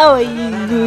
Oi,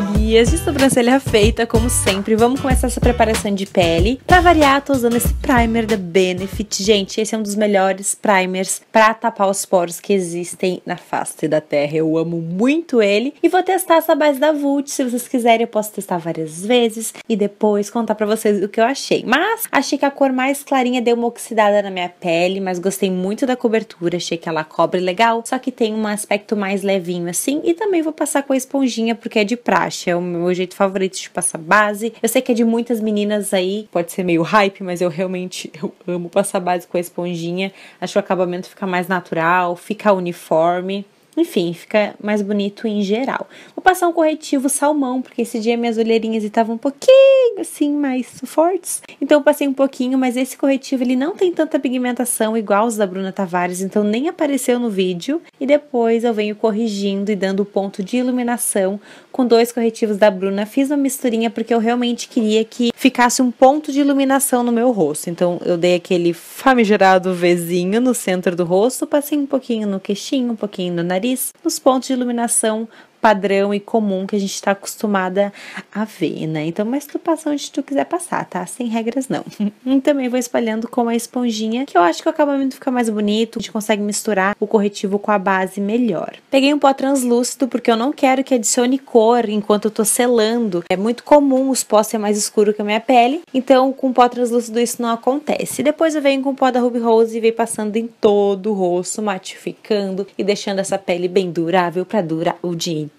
gurias de sobrancelha feita, como sempre, vamos começar essa preparação de pele. Pra variar, tô usando esse primer da Benefit. Gente, esse é um dos melhores primers pra tapar os poros que existem na face da terra. Eu amo muito ele. E vou testar essa base da Vult, se vocês quiserem, eu posso testar várias vezes e depois contar pra vocês o que eu achei. Mas achei que a cor mais clarinha deu uma oxidada na minha pele, mas gostei muito da cobertura, achei que ela cobre legal, só que tem um aspecto mais levinho assim. E também vou passar com a esponjinha porque é de praxe, é o meu jeito favorito de passar base. Eu sei que é de muitas meninas aí, pode ser meio hype, mas eu realmente eu amo passar base com a esponjinha. Acho que o acabamento fica mais natural, fica uniforme. Enfim, fica mais bonito em geral. Vou passar um corretivo salmão, porque esse dia minhas olheirinhas estavam um pouquinho assim mais fortes. Então eu passei um pouquinho, mas esse corretivo ele não tem tanta pigmentação igual os da Bruna Tavares, então nem apareceu no vídeo. E depois eu venho corrigindo e dando ponto de iluminação com dois corretivos da Bruna. Fiz uma misturinha porque eu realmente queria que ficasse um ponto de iluminação no meu rosto. Então eu dei aquele famigerado Vzinho no centro do rosto, passei um pouquinho no queixinho, um pouquinho no nariz Paris nos pontos de iluminação padrão e comum que a gente está acostumada a ver, né? Então, mas tu passa onde tu quiser passar, tá? Sem regras não. e também vou espalhando com uma esponjinha, que eu acho que o acabamento fica mais bonito, a gente consegue misturar o corretivo com a base melhor. Peguei um pó translúcido porque eu não quero que adicione cor enquanto eu tô selando. É muito comum os pós ser é mais escuro que a minha pele, então com pó translúcido isso não acontece. Depois eu venho com o pó da Ruby Rose e venho passando em todo o rosto, matificando e deixando essa pele bem durável para durar o dia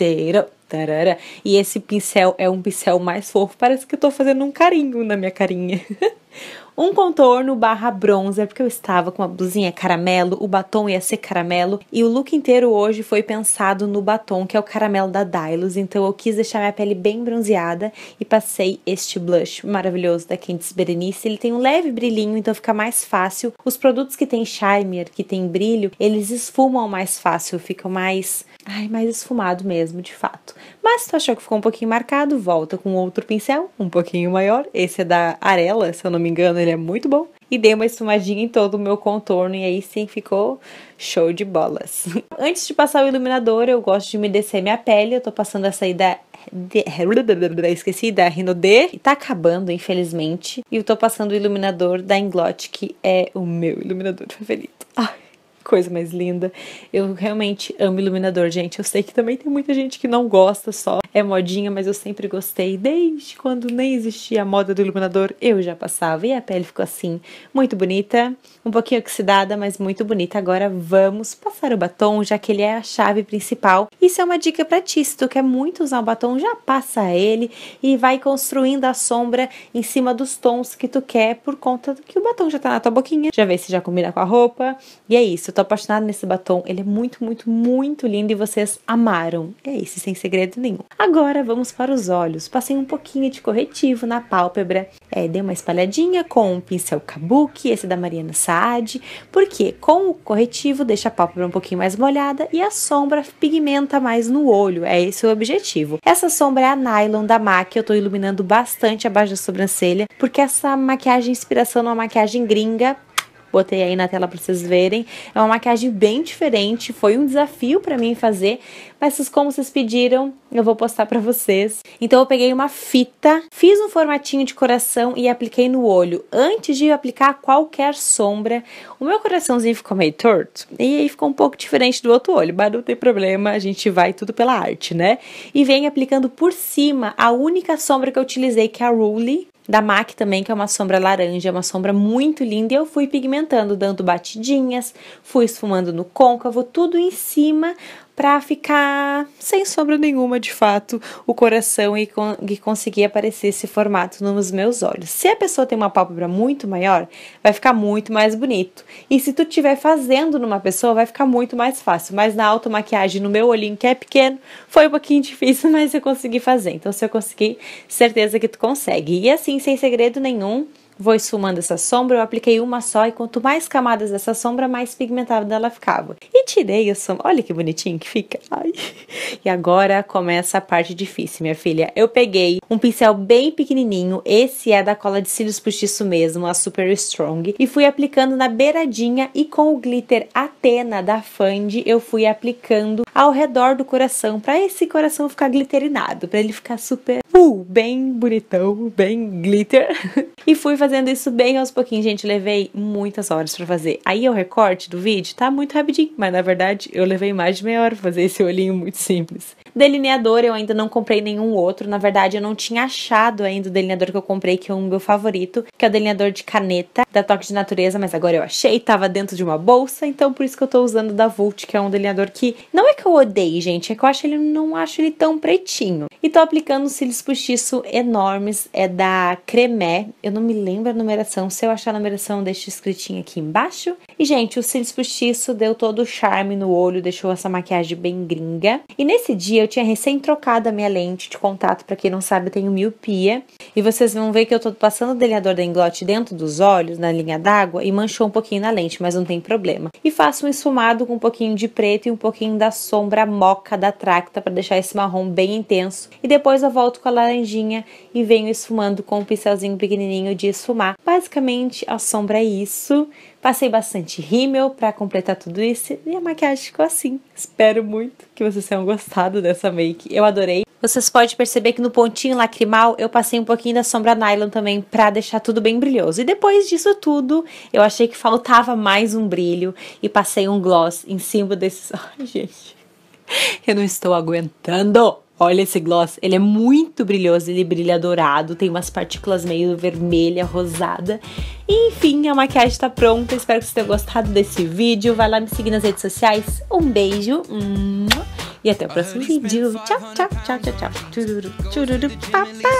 Tarara, e esse pincel é um pincel mais fofo, parece que eu tô fazendo um carinho na minha carinha. um contorno barra bronzer, é porque eu estava com uma blusinha caramelo, o batom ia ser caramelo, e o look inteiro hoje foi pensado no batom, que é o caramelo da Dylos, então eu quis deixar minha pele bem bronzeada e passei este blush maravilhoso da Quentes Berenice. Ele tem um leve brilhinho, então fica mais fácil. Os produtos que tem shimmer que tem brilho, eles esfumam mais fácil, ficam mais... Ai, mais esfumado mesmo, de fato. Mas se tu achou que ficou um pouquinho marcado, volta com outro pincel, um pouquinho maior. Esse é da Arela, se eu não me engano, ele é muito bom. E dei uma esfumadinha em todo o meu contorno e aí sim ficou show de bolas. Antes de passar o iluminador, eu gosto de umedecer minha pele. Eu tô passando essa aí da esqueci, da Rinode. E tá acabando, infelizmente. E eu tô passando o iluminador da Inglot, que é o meu iluminador favorito. Ai coisa mais linda. Eu realmente amo iluminador, gente. Eu sei que também tem muita gente que não gosta só, é modinha, mas eu sempre gostei. Desde quando nem existia a moda do iluminador, eu já passava. E a pele ficou assim, muito bonita, um pouquinho oxidada, mas muito bonita. Agora vamos passar o batom, já que ele é a chave principal. Isso é uma dica pra ti, se tu quer é muito usar o batom, já passa ele e vai construindo a sombra em cima dos tons que tu quer, por conta que o batom já tá na tua boquinha. Já vê se já combina com a roupa. E é isso eu tô apaixonada nesse batom, ele é muito, muito, muito lindo e vocês amaram. É isso, sem segredo nenhum. Agora vamos para os olhos. Passei um pouquinho de corretivo na pálpebra, é, dei uma espalhadinha com um pincel Kabuki, esse da Mariana Saad, porque com o corretivo deixa a pálpebra um pouquinho mais molhada e a sombra pigmenta mais no olho, é esse o objetivo. Essa sombra é a nylon da MAC, eu tô iluminando bastante abaixo da sobrancelha, porque essa maquiagem inspiração é uma maquiagem gringa, botei aí na tela para vocês verem. É uma maquiagem bem diferente, foi um desafio para mim fazer, mas como vocês pediram, eu vou postar para vocês. Então eu peguei uma fita, fiz um formatinho de coração e apliquei no olho. Antes de aplicar qualquer sombra, o meu coraçãozinho ficou meio torto e aí ficou um pouco diferente do outro olho, mas não tem problema, a gente vai tudo pela arte, né? E vem aplicando por cima a única sombra que eu utilizei, que é a Ruli, da MAC também, que é uma sombra laranja, é uma sombra muito linda. E eu fui pigmentando, dando batidinhas, fui esfumando no côncavo, tudo em cima para ficar sem sombra nenhuma, de fato, o coração e, con e conseguir aparecer esse formato nos meus olhos. Se a pessoa tem uma pálpebra muito maior, vai ficar muito mais bonito. E se tu estiver fazendo numa pessoa, vai ficar muito mais fácil. Mas na automaquiagem, no meu olhinho que é pequeno, foi um pouquinho difícil, mas eu consegui fazer. Então, se eu conseguir, certeza que tu consegue. E assim, sem segredo nenhum, Vou esfumando essa sombra, eu apliquei uma só e quanto mais camadas dessa sombra, mais pigmentada ela ficava. E tirei a sombra, olha que bonitinho que fica. Ai. E agora começa a parte difícil, minha filha. Eu peguei um pincel bem pequenininho, esse é da cola de cílios postiço mesmo, a Super Strong, e fui aplicando na beiradinha e com o glitter Atena da Fund, eu fui aplicando ao redor do coração, para esse coração ficar glitterinado, para ele ficar super, uh, bem bonitão, bem glitter. e fui fazendo isso bem aos pouquinhos, gente. Levei muitas horas para fazer. Aí o recorte do vídeo tá muito rapidinho, mas na verdade eu levei mais de meia hora pra fazer esse olhinho muito simples. Delineador eu ainda não comprei nenhum outro, na verdade eu não tinha achado ainda o delineador que eu comprei, que é um meu favorito, que é o delineador de caneta da Toque de Natureza, mas agora eu achei, tava dentro de uma bolsa, então por isso que eu tô usando da Vult, que é um delineador que não é que eu odeio, gente, é que eu acho ele não acho ele tão pretinho. E tô aplicando cílios postiço enormes, é da Cremé, eu não me lembro a numeração, se eu achar a numeração deixa escritinho aqui embaixo. E gente, o cílios postiço deu todo o charme no olho, deixou essa maquiagem bem gringa. E nesse dia eu tinha recém trocado a minha lente de contato, para quem não sabe, eu tenho miopia. E vocês vão ver que eu tô passando o delineador da Englote dentro dos olhos, na linha d'água, e manchou um pouquinho na lente, mas não tem problema. E faço um esfumado com um pouquinho de preto e um pouquinho da sombra moca da Tracta para deixar esse marrom bem intenso. E depois eu volto com a laranjinha e venho esfumando com um pincelzinho pequenininho de esfumar. Basicamente, a sombra é isso. Passei bastante rímel para completar tudo isso e a maquiagem ficou assim. Espero muito que vocês tenham gostado dessa make. Eu adorei. Vocês podem perceber que no pontinho lacrimal eu passei um pouquinho da sombra nylon também para deixar tudo bem brilhoso. E depois disso tudo, eu achei que faltava mais um brilho e passei um gloss em cima desses... Ai, gente, eu não estou aguentando! Olha esse gloss, ele é muito brilhoso, ele brilha dourado, tem umas partículas meio vermelha, rosada. Enfim, a maquiagem tá pronta, espero que vocês tenham gostado desse vídeo. Vai lá me seguir nas redes sociais, um beijo e até o próximo vídeo. Tchau, tchau, tchau, tchau, tchau. Tchururu,